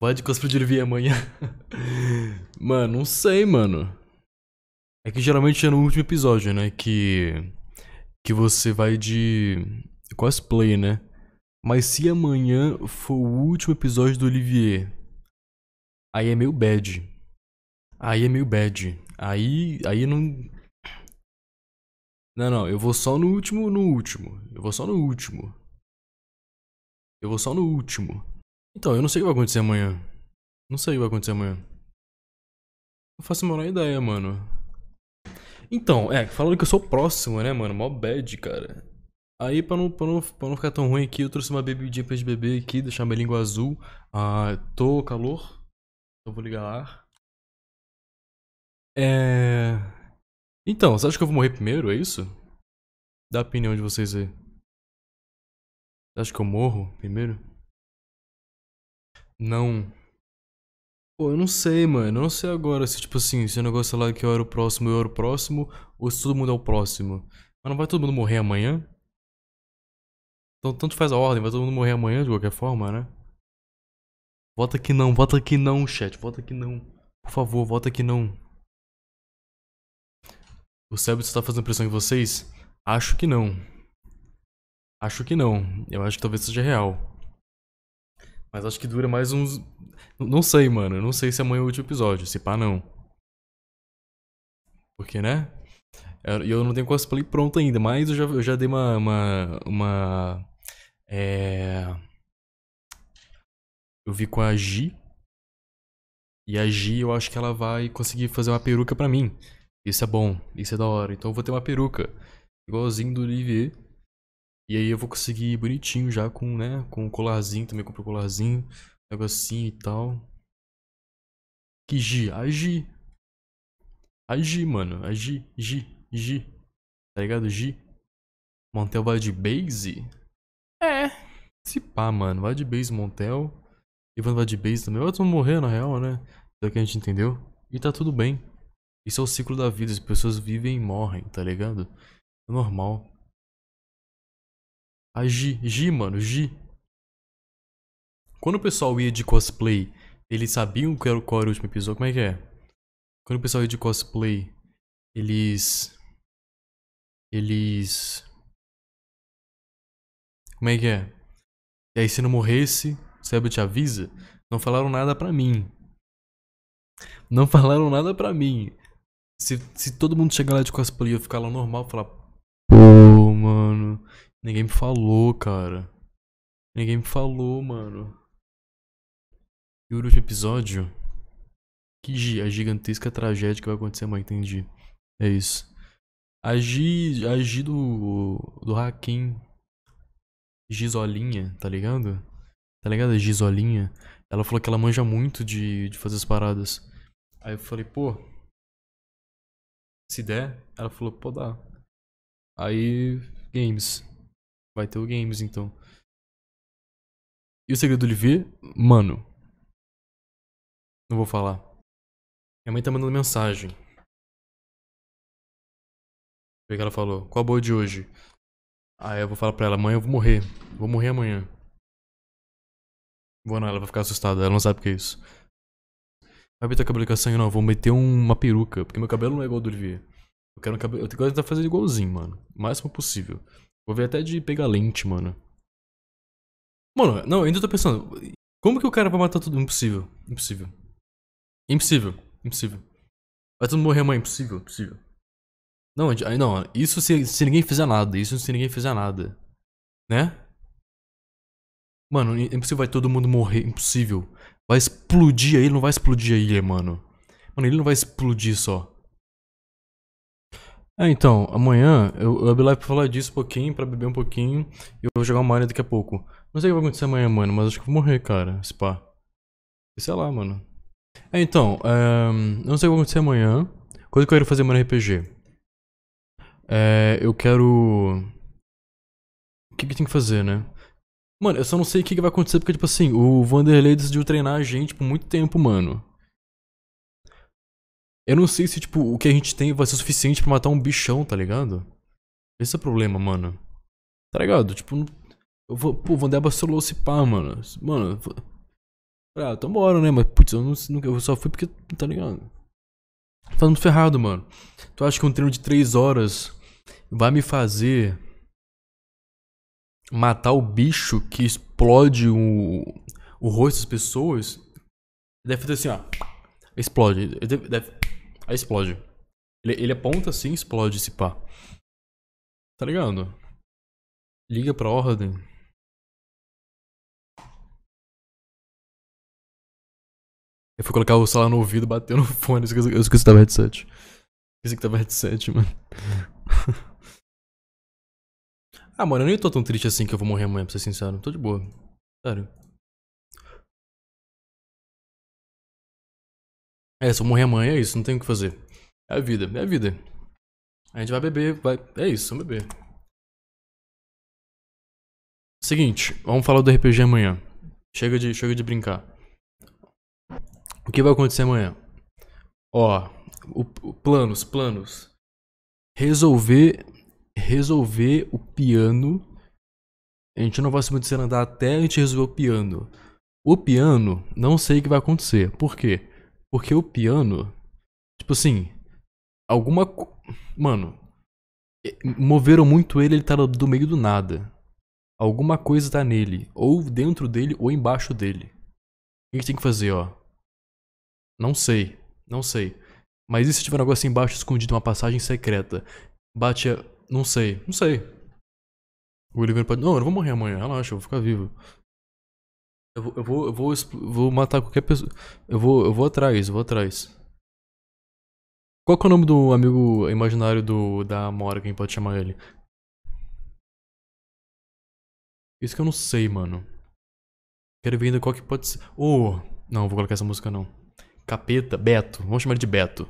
Pode cosplay de amanhã. mano, não sei, mano. É que geralmente é no último episódio, né? Que. Que você vai de. cosplay, né? Mas se amanhã for o último episódio do Olivier. Aí é meio bad. Aí é meio bad. Aí. Aí não. Não, não, eu vou só no último, no último. Eu vou só no último. Eu vou só no último. Então, eu não sei o que vai acontecer amanhã. Não sei o que vai acontecer amanhã. Não faço a menor ideia, mano. Então, é, falando que eu sou próximo, né, mano? Mó bad, cara. Aí, pra não, pra, não, pra não ficar tão ruim aqui, eu trouxe uma bebidinha pra gente beber aqui, deixar minha língua azul. Ah, tô calor. Então vou ligar lá. É. Então, você acha que eu vou morrer primeiro? É isso? Dá a opinião de vocês aí. Você acha que eu morro primeiro? Não. Pô, eu não sei, mano. Eu não sei agora se, tipo assim, se o negócio é lá que eu era o próximo, eu era o próximo, ou se todo mundo é o próximo. Mas não vai todo mundo morrer amanhã? Então, tanto faz a ordem, vai todo mundo morrer amanhã de qualquer forma, né? Vota que não, vota que não, chat, vota que não. Por favor, vota que não. O cérebro está fazendo pressão em vocês? Acho que não. Acho que não. Eu acho que talvez seja real. Mas acho que dura mais uns. Não sei, mano. Não sei se amanhã é o último episódio. Se pá, não. Porque, né? É, e eu, não tenho cosplay pronto ainda, mas eu já, eu já dei uma. Uma. uma é... Eu vi com a Gi. E a Gi, eu acho que ela vai conseguir fazer uma peruca pra mim. Isso é bom, isso é da hora. Então eu vou ter uma peruca. Igualzinho do Olivier. E aí eu vou conseguir bonitinho já com, né, com o colarzinho, também comprei o colarzinho, negocinho e tal. Que Gi? A Agi, A mano. A Gi, Gi, Tá ligado? Gi. Montel vai de base? É. Se pá, mano. Vai de base, Montel. Ivan vai de base também. Eu tô morrendo, na real, né? Pelo que a gente entendeu. E tá tudo bem. Isso é o ciclo da vida. As pessoas vivem e morrem, tá ligado? É normal. A G, G, mano, G. Quando o pessoal ia de cosplay, eles sabiam qual era, qual era o último episódio? Como é que é? Quando o pessoal ia de cosplay, eles. Eles. Como é que é? E aí, se não morresse, o Seba te avisa? Não falaram nada pra mim. Não falaram nada pra mim. Se, se todo mundo chegar lá de cosplay e eu ficar lá normal, falar. Pô, mano, Ninguém me falou, cara. Ninguém me falou, mano. E o último episódio? Que a gigantesca tragédia que vai acontecer amanhã, entendi. É isso. Agi, agi do, do Hakim Gisolinha, tá ligado? Tá ligado? Gisolinha. Ela falou que ela manja muito de, de fazer as paradas. Aí eu falei, pô. Se der, ela falou, pô, dá. Aí, games. Vai ter o Games, então. E o segredo do Livy Mano. Não vou falar. Minha mãe tá mandando mensagem. O que ela falou? Qual a boa de hoje? Aí ah, eu vou falar pra ela, amanhã eu vou morrer. Vou morrer amanhã. Vou não, ela vai ficar assustada, ela não sabe o que é isso. Vai pintar cabelo com sangue, não, vou meter uma peruca, porque meu cabelo não é igual ao do Livy Eu quero um cabelo. Eu quero tentar fazer igualzinho, mano. O máximo possível. Vou ver até de pegar lente, mano. Mano, não, eu ainda tô pensando. Como que o cara vai matar tudo? Impossível. Impossível. Impossível. Impossível. Vai todo mundo morrer amanhã. Impossível. Impossível. Não, não, isso se, se ninguém fizer nada. Isso se ninguém fizer nada. Né? Mano, impossível vai todo mundo morrer. Impossível. Vai explodir aí, ele não vai explodir aí, mano. Mano, ele não vai explodir só. É, então, amanhã eu, eu abri live pra falar disso um pouquinho, pra beber um pouquinho, e eu vou jogar uma área daqui a pouco. Não sei o que vai acontecer amanhã, mano, mas acho que vou morrer, cara, se pá. Sei lá, mano. É, então, é, não sei o que vai acontecer amanhã. Coisa que eu quero fazer amanhã no RPG. É, eu quero... O que que tem que fazer, né? Mano, eu só não sei o que, que vai acontecer, porque, tipo assim, o Vanderlei decidiu treinar a gente por muito tempo, mano. Eu não sei se, tipo, o que a gente tem vai ser suficiente pra matar um bichão, tá ligado? Esse é o problema, mano. Tá ligado? Tipo, não... eu vou, pô, vou dar solou se pá, mano. Mano, eu... ah, então bora, né? Mas, putz, eu, não, eu só fui porque, tá ligado? Tá muito ferrado, mano. Tu acha que um treino de 3 horas vai me fazer matar o bicho que explode o, o rosto das pessoas? Deve fazer assim, ó. Explode. Deve, deve, Aí explode. Ele, ele aponta assim explode esse pá. Tá ligado? Liga pra ordem. Eu fui colocar o celular no ouvido, bateu no fone, eu esqueci, eu esqueci que tava headset. Esqueci que tava headset, mano. ah, mano, eu nem tô tão triste assim que eu vou morrer amanhã, pra ser sincero. Tô de boa. Sério. É, se eu morrer amanhã é isso, não tem o que fazer. É a vida, é a vida. A gente vai beber, vai. É isso, vamos beber. Seguinte, vamos falar do RPG amanhã. Chega de, chega de brincar. O que vai acontecer amanhã? Ó, o, o, planos, planos. Resolver resolver o piano. A gente não vai se muito andar até a gente resolver o piano. O piano, não sei o que vai acontecer. Por quê? Porque o piano, tipo assim, alguma. Mano, moveram muito ele, ele tá do meio do nada. Alguma coisa tá nele, ou dentro dele, ou embaixo dele. O que, tem que fazer, ó? Não sei, não sei. Mas e se tiver um negócio assim embaixo escondido, uma passagem secreta? Bate a... Não sei, não sei. O Oliver pode. Não, eu não vou morrer amanhã, relaxa, eu vou ficar vivo. Eu vou, eu vou, eu vou, vou matar qualquer pessoa. Eu vou, eu vou atrás, eu vou atrás. Qual é o nome do amigo imaginário do da Morgan? quem pode chamar ele? Isso que eu não sei, mano. Quero ver ainda qual que pode ser. Oh! Não, vou colocar essa música não. Capeta, Beto. Vamos chamar ele de Beto.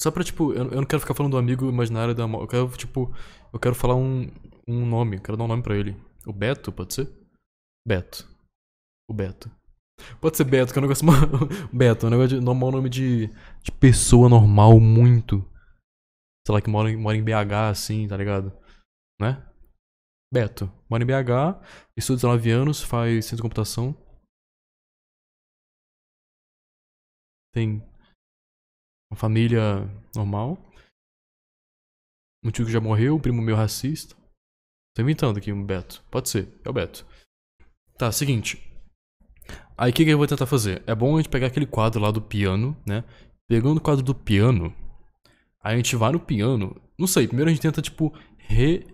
Só pra, tipo, eu, eu não quero ficar falando do amigo imaginário da Morgan. Eu quero, tipo, eu quero falar um, um nome. Eu quero dar um nome pra ele. O Beto, pode ser? Beto. O Beto. Pode ser Beto, que é um negócio. Beto, é um negócio de normal nome de, de pessoa normal, muito. Sei lá, que mora, em, mora em BH, assim, tá ligado? Né? Beto. Mora em BH, estuda 19 anos, faz ciência de computação. Tem uma família normal. Um tio que já morreu, um primo meu racista. Tô inventando aqui um Beto. Pode ser, é o Beto. Tá, seguinte. Aí o que, que eu vou tentar fazer? É bom a gente pegar aquele quadro lá do piano, né? Pegando o quadro do piano, aí a gente vai no piano. Não sei, primeiro a gente tenta, tipo, re...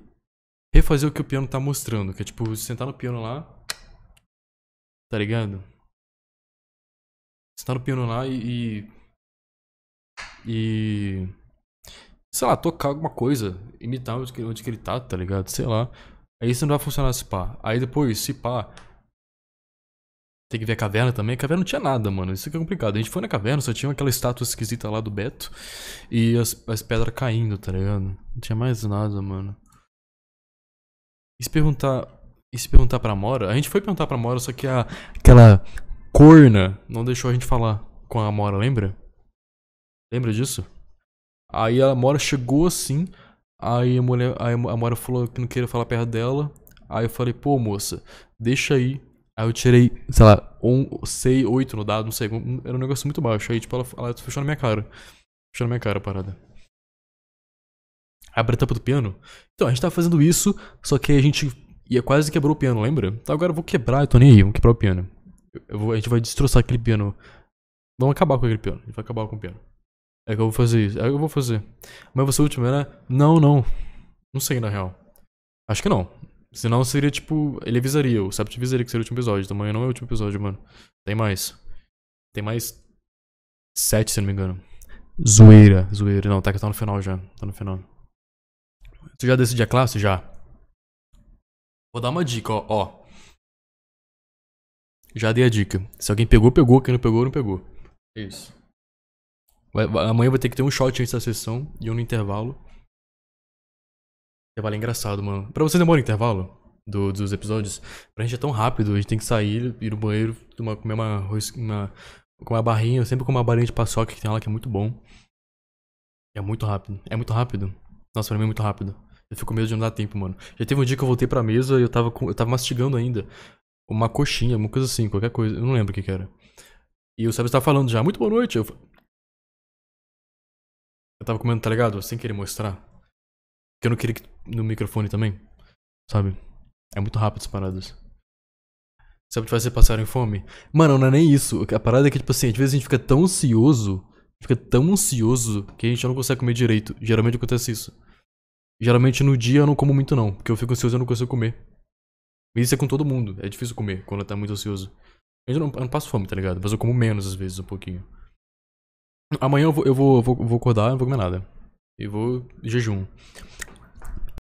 refazer o que o piano tá mostrando. Que é, tipo, sentar no piano lá. Tá ligado? Sentar no piano lá e. E. Sei lá, tocar alguma coisa. Imitar onde que, ele tá, tá ligado? Sei lá. Aí isso não vai funcionar se pá. Aí depois, se pá, tem que ver a caverna também. A caverna não tinha nada, mano. Isso que é complicado. A gente foi na caverna, só tinha aquela estátua esquisita lá do Beto. E as, as pedras caindo, tá ligado? Não tinha mais nada, mano. E se perguntar. E se perguntar pra Mora? A gente foi perguntar pra Mora, só que a, aquela corna não deixou a gente falar com a Mora, lembra? Lembra disso? Aí a Mora chegou assim. Aí a mulher. Aí a Mora falou que não queria falar perto dela. Aí eu falei, pô, moça, deixa aí Aí eu tirei, sei lá, um, seis, oito no dado, não sei. era um negócio muito baixo. Aí, tipo, ela, ela fechou na minha cara. Fechou na minha cara a parada. Abre a tampa do piano. Então, a gente tava fazendo isso, só que a gente ia quase quebrou o piano, lembra? Então agora eu vou quebrar, eu tô nem aí, vamos quebrar o piano. Vou, a gente vai destroçar aquele piano. Vamos acabar com aquele piano. A gente vai acabar com o piano. É que eu vou fazer isso. É que eu vou fazer. Mas você é o último, né? Não, não. Não sei, na real. Acho que não. Senão seria tipo. Ele avisaria, o Sept avisaria que seria o último episódio. Então amanhã não é o último episódio, mano. Tem mais. Tem mais. Sete, se não me engano. Zoeira, zoeira. Não, tá que tá no final já. Tá no final. Tu já decidiu a classe? Já. Vou dar uma dica, ó, ó. Já dei a dica. Se alguém pegou, pegou. Quem não pegou, não pegou. é Isso. Vai, vai, amanhã vai ter que ter um shot antes da sessão e um no intervalo. Intervalo é engraçado, mano. Pra você demora intervalo do, dos episódios? Pra gente é tão rápido, a gente tem que sair, ir no banheiro, tomar, comer uma, uma, uma barrinha. Eu sempre com uma barrinha de paçoca que tem lá que é muito bom. É muito rápido. É muito rápido. Nossa, pra mim é muito rápido. Eu fico com medo de não dar tempo, mano. Já teve um dia que eu voltei pra mesa e eu tava, eu tava mastigando ainda. Uma coxinha, uma coisa assim, qualquer coisa. Eu não lembro o que, que era. E o Sérgio tava falando já, muito boa noite. Eu, eu tava comendo, tá ligado? Sem querer mostrar. Que eu não queria que no microfone também. Sabe? É muito rápido as paradas. Sabe, que faz você passarem fome? Mano, não é nem isso. A parada é que, tipo assim, às vezes a gente fica tão ansioso, fica tão ansioso, que a gente não consegue comer direito. Geralmente acontece isso. Geralmente no dia eu não como muito não, porque eu fico ansioso e não consigo comer. isso é com todo mundo. É difícil comer quando tá muito ansioso. Eu não, eu não passo fome, tá ligado? Mas eu como menos às vezes, um pouquinho. Amanhã eu vou, eu vou, vou, vou acordar, não vou comer nada. E vou jejum.